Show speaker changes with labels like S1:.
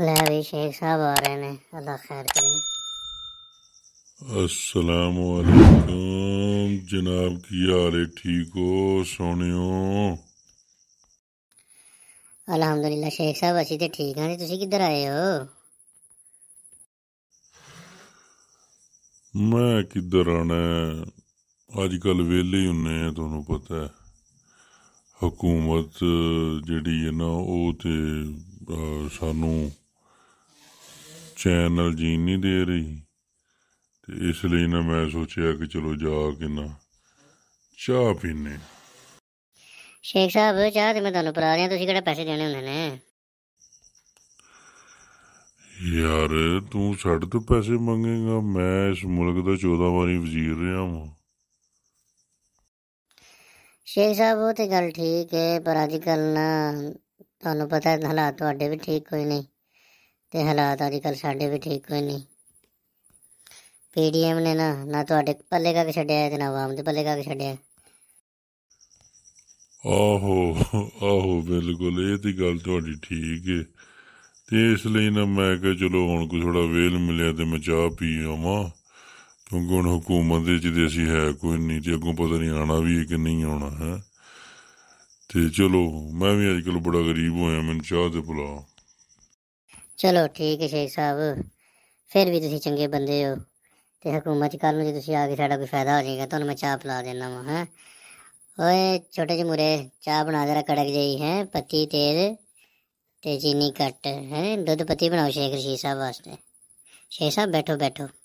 S1: साहब आ रहे हैं अल्लाह खैर करें
S2: अस्सलाम जनाब की हाल है ठीक हो सोने
S1: अल्हम्दुलिल्लाह शेख साहब असी तो ठीक हाँ जी तुसी किधर आए हो
S2: मैं किधर आना अजकल वेले ही हुन्ने हैं पता है हुकूमत ਜਿਹੜੀ है ना वो तो ਸਾਨੂੰ ਚੈਨਲ ਜੀ ਨਹੀਂ ਦੇ ਰਹੀ ਤੇ ਇਸ ਲਈ ਨਾ ਮੈਂ ਸੋਚਿਆ ਕਿ ਚਲੋ ਜਾ ਕੇ ਨਾ ਚਾਹ
S1: ਪੀਨੇ ਸ਼ੇਖ ਸਾਹਿਬ ਚਾਹ ਤੇ ਮੈਂ ਤੁਹਾਨੂੰ ਪਰਾ ਰਿਹਾ ਤੁਸੀਂ ਕਿਹੜਾ ਪੈਸੇ ਦੇਣੇ ਹੁੰਦੇ ਨੇ
S2: ਯਾਰ ਤੂੰ ਛੱਡ ਤੂੰ ਪੈਸੇ ਮੰਗੇਗਾ ਮੈਂ ਇਸ ਮੁਲਕ ਦਾ 14 ਵਾਰੀ ਵਜ਼ੀਰ ਰਿਹਾ ਹਾਂ
S1: ਸ਼ੇਖ ਸਾਹਿਬ ਉਹ ਤੇ ਗੱਲ ਠੀਕ ਹੈ ਪਰ ਅੱਜ ਕੱਲ ਨਾ ਤੁਹਾਨੂੰ ਪਤਾ ਹੈ ਹਾਲਾਤ ਤੁਹਾਡੇ ਵੀ ਠੀਕ ਕੋਈ ਨਹੀਂ ਤੇ ਹਾਲਾਤ ਅੱਜ ਕੱਲ ਸਾਡੇ ਵੀ ਠੀਕ ਕੋਈ ਨਹੀਂ ਪੀਡੀਐਮ ਨੇ ਨਾ ਨਾ ਤੁਹਾਡੇ ਪੱਲੇ ਕਾ ਕੇ ਛੱਡਿਆ ਤੇ ਨਾ ਆਵਾਮ ਦੇ ਪੱਲੇ ਕਾ ਕੇ ਛੱਡਿਆ
S2: ਆਹੋ ਆਹੋ ਬਿਲਕੁਲ ਇਹ ਤੇ ਗੱਲ ਤੁਹਾਡੀ ਠੀਕ ਹੈ ਤੇ ਇਸ ਲਈ ਨਾ ਮੈਂ ਕਿਹਾ ਚਲੋ ਹੁਣ ਕੋ ਥੋੜਾ ਵੇਲ ਮਿਲਿਆ ਤੇ ਮੈਂ ਚਾਹ ਪੀ ਆਵਾਂ ਕਿਉਂਕਿ ਹੁਣ ਹਕੂਮਤ ਦੇ ਜਿਹਦੇ ਅਸੀਂ ਹੈ ਕੋਈ ਨਹੀਂ ਤੇ ਅੱਗੋਂ ਪਤਾ ਨਹੀਂ ਆਣਾ ਵੀ ਹੈ ਕਿ ਨਹੀਂ ਆਉਣਾ ਹੈ ਤੇ ਚਲੋ ਮੈਂ ਵੀ ਅੱਜ ਕੱਲ ਬੜਾ ਗਰੀਬ ਹੋਇਆ ਮੈਨੂੰ ਚਾਹ ਤੇ ਪੁਲਾ
S1: ਚਲੋ ਠੀਕ ਹੈ ਸ਼ੇਖ ਸਾਹਿਬ ਫਿਰ ਵੀ ਤੁਸੀਂ ਚੰਗੇ ਬੰਦੇ ਹੋ ਤੇ ਹਕੂਮਤ ਕੱਲ ਨੂੰ ਜੇ ਤੁਸੀਂ ਆ ਕੇ ਸਾਡਾ ਕੋਈ ਫਾਇਦਾ ਹੋ ਜਾਏਗਾ ਤੁਹਾਨੂੰ ਮੈਂ ਚਾਹ ਪਿਲਾ ਦੇਣਾ ਵਾ ਹੈ ਓਏ ਛੋਟੇ ਜਿਹੇ ਮੁਰੇ ਚਾਹ ਬਣਾ ਜਰਾ ਕੜਕ ਜਈ ਹੈ ਪੱਤੀ ਤੇਲ ਤੇ ਚੀਨੀ ਘੱਟ ਹੈ ਦੁੱਧ ਪੱਤੀ ਬਣਾਓ ਸ਼ੇਖ ਰਸ਼ੀਦ ਸਾਹਿਬ ਵਾਸਤੇ ਸ਼ੇਖ ਸਾਹਿਬ ਬੈਠੋ ਬੈਠੋ